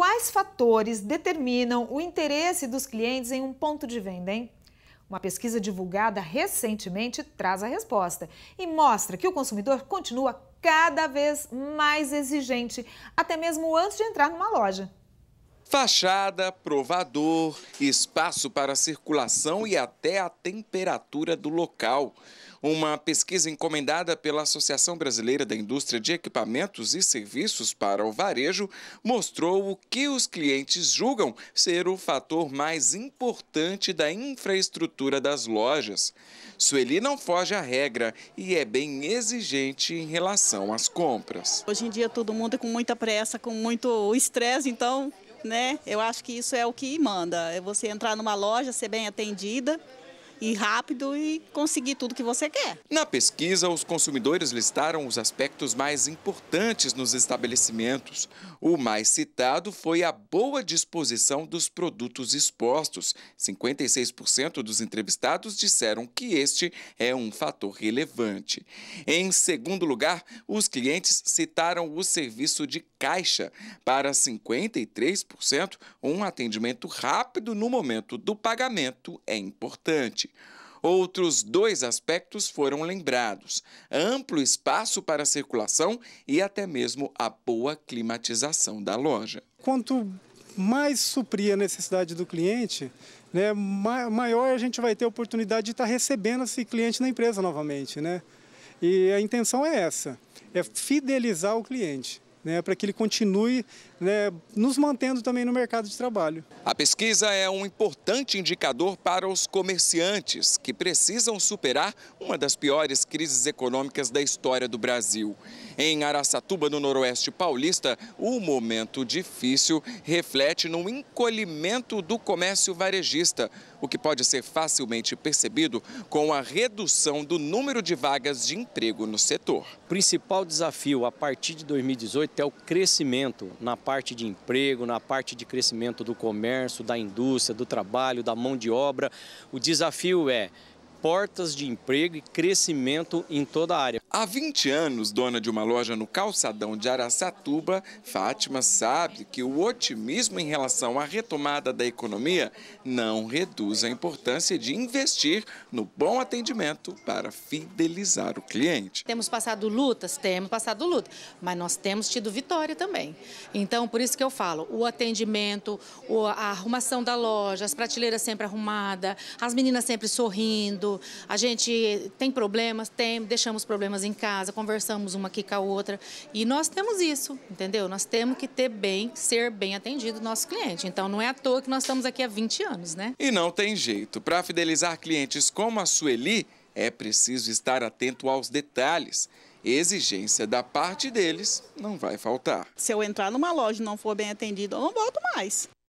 quais fatores determinam o interesse dos clientes em um ponto de venda, hein? Uma pesquisa divulgada recentemente traz a resposta e mostra que o consumidor continua cada vez mais exigente, até mesmo antes de entrar numa loja. Fachada, provador, espaço para circulação e até a temperatura do local. Uma pesquisa encomendada pela Associação Brasileira da Indústria de Equipamentos e Serviços para o Varejo mostrou o que os clientes julgam ser o fator mais importante da infraestrutura das lojas. Sueli não foge à regra e é bem exigente em relação às compras. Hoje em dia todo mundo é com muita pressa, com muito estresse, então né? Eu acho que isso é o que manda. É você entrar numa loja, ser bem atendida ir rápido e conseguir tudo que você quer. Na pesquisa, os consumidores listaram os aspectos mais importantes nos estabelecimentos. O mais citado foi a boa disposição dos produtos expostos. 56% dos entrevistados disseram que este é um fator relevante. Em segundo lugar, os clientes citaram o serviço de caixa. Para 53%, um atendimento rápido no momento do pagamento é importante. Outros dois aspectos foram lembrados: amplo espaço para circulação e até mesmo a boa climatização da loja. Quanto mais suprir a necessidade do cliente, né, maior a gente vai ter a oportunidade de estar recebendo esse cliente na empresa novamente. Né? E a intenção é essa: é fidelizar o cliente, né, para que ele continue né, nos mantendo também no mercado de trabalho. A pesquisa é um importante indicador para os comerciantes que precisam superar uma das piores crises econômicas da história do Brasil. Em Araçatuba, no Noroeste Paulista, o momento difícil reflete no encolhimento do comércio varejista, o que pode ser facilmente percebido com a redução do número de vagas de emprego no setor. O principal desafio a partir de 2018 é o crescimento na parte parte de emprego, na parte de crescimento do comércio, da indústria, do trabalho, da mão de obra. O desafio é portas de emprego e crescimento em toda a área. Há 20 anos, dona de uma loja no calçadão de Araçatuba, Fátima sabe que o otimismo em relação à retomada da economia não reduz a importância de investir no bom atendimento para fidelizar o cliente. Temos passado lutas? Temos passado luta, mas nós temos tido vitória também. Então, por isso que eu falo, o atendimento, a arrumação da loja, as prateleiras sempre arrumadas, as meninas sempre sorrindo, a gente tem problemas, tem, deixamos problemas em em casa, conversamos uma aqui com a outra. E nós temos isso, entendeu? Nós temos que ter bem, ser bem atendido o nosso cliente. Então não é à toa que nós estamos aqui há 20 anos, né? E não tem jeito. Para fidelizar clientes como a Sueli, é preciso estar atento aos detalhes exigência da parte deles não vai faltar. Se eu entrar numa loja e não for bem atendido, eu não volto mais.